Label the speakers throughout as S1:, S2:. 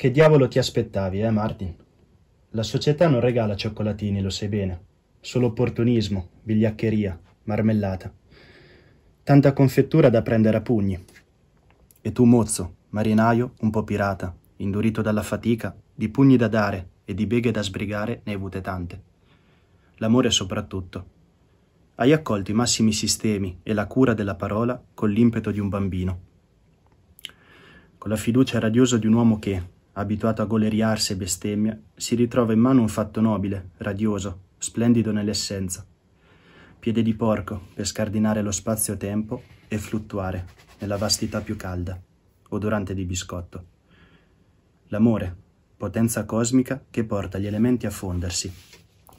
S1: Che diavolo ti aspettavi, eh, Martin? La società non regala cioccolatini, lo sai bene. Solo opportunismo, vigliaccheria, marmellata. Tanta confettura da prendere a pugni. E tu, mozzo, marinaio, un po' pirata, indurito dalla fatica, di pugni da dare e di beghe da sbrigare ne hai avute tante. L'amore soprattutto. Hai accolto i massimi sistemi e la cura della parola con l'impeto di un bambino. Con la fiducia radiosa di un uomo che, abituato a goleriarsi e bestemmia, si ritrova in mano un fatto nobile, radioso, splendido nell'essenza. Piede di porco per scardinare lo spazio-tempo e fluttuare nella vastità più calda, odorante di biscotto. L'amore, potenza cosmica che porta gli elementi a fondersi,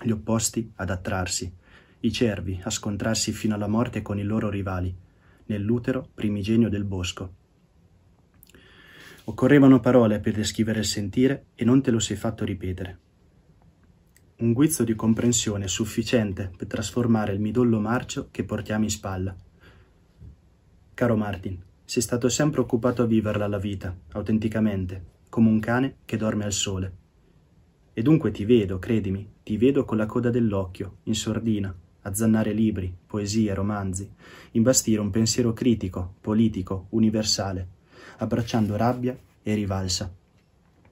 S1: gli opposti ad attrarsi, i cervi a scontrarsi fino alla morte con i loro rivali, nell'utero primigenio del bosco, Occorrevano parole per descrivere il sentire e non te lo sei fatto ripetere. Un guizzo di comprensione sufficiente per trasformare il midollo marcio che portiamo in spalla. Caro Martin, sei stato sempre occupato a viverla la vita, autenticamente, come un cane che dorme al sole. E dunque ti vedo, credimi, ti vedo con la coda dell'occhio, in sordina, azzannare libri, poesie, romanzi, imbastire un pensiero critico, politico, universale abbracciando rabbia e rivalsa.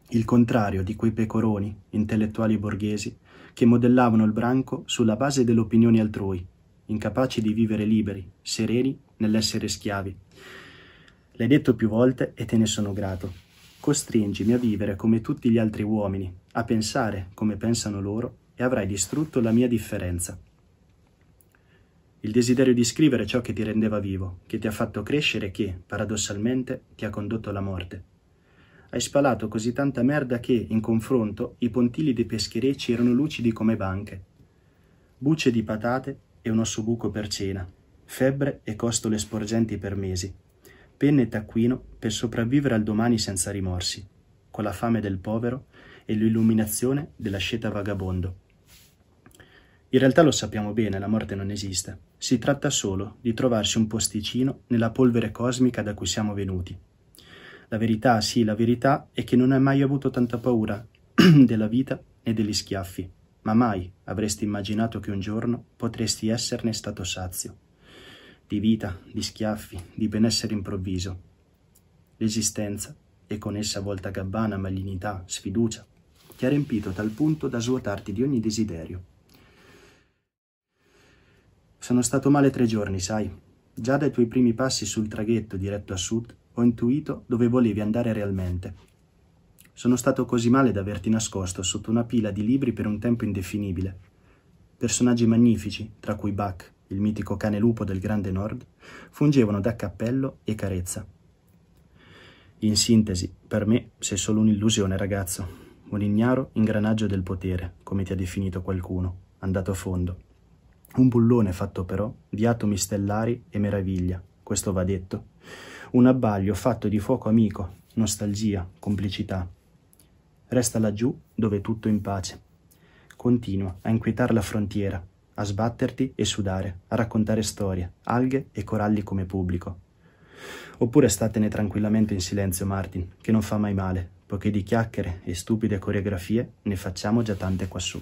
S1: Il contrario di quei pecoroni, intellettuali borghesi, che modellavano il branco sulla base delle opinioni altrui, incapaci di vivere liberi, sereni nell'essere schiavi. L'hai detto più volte e te ne sono grato. Costringimi a vivere come tutti gli altri uomini, a pensare come pensano loro e avrai distrutto la mia differenza il desiderio di scrivere ciò che ti rendeva vivo, che ti ha fatto crescere e che, paradossalmente, ti ha condotto alla morte. Hai spalato così tanta merda che, in confronto, i pontili dei pescherecci erano lucidi come banche. Bucce di patate e un ossobuco per cena, febbre e costole sporgenti per mesi, penne e taccuino per sopravvivere al domani senza rimorsi, con la fame del povero e l'illuminazione della sceta vagabondo. In realtà lo sappiamo bene, la morte non esiste. Si tratta solo di trovarsi un posticino nella polvere cosmica da cui siamo venuti. La verità, sì, la verità è che non hai mai avuto tanta paura della vita né degli schiaffi, ma mai avresti immaginato che un giorno potresti esserne stato sazio. Di vita, di schiaffi, di benessere improvviso. L'esistenza, e con essa volta gabbana, malignità, sfiducia, ti ha riempito tal punto da svuotarti di ogni desiderio sono stato male tre giorni, sai. Già dai tuoi primi passi sul traghetto diretto a sud ho intuito dove volevi andare realmente. Sono stato così male da averti nascosto sotto una pila di libri per un tempo indefinibile. Personaggi magnifici, tra cui Bach, il mitico cane lupo del Grande Nord, fungevano da cappello e carezza. In sintesi, per me sei solo un'illusione, ragazzo, un ignaro ingranaggio del potere, come ti ha definito qualcuno, andato a fondo. Un bullone fatto però di atomi stellari e meraviglia, questo va detto. Un abbaglio fatto di fuoco amico, nostalgia, complicità. Resta laggiù dove tutto in pace. Continua a inquietare la frontiera, a sbatterti e sudare, a raccontare storie, alghe e coralli come pubblico. Oppure statene tranquillamente in silenzio, Martin, che non fa mai male, poiché di chiacchiere e stupide coreografie ne facciamo già tante quassù.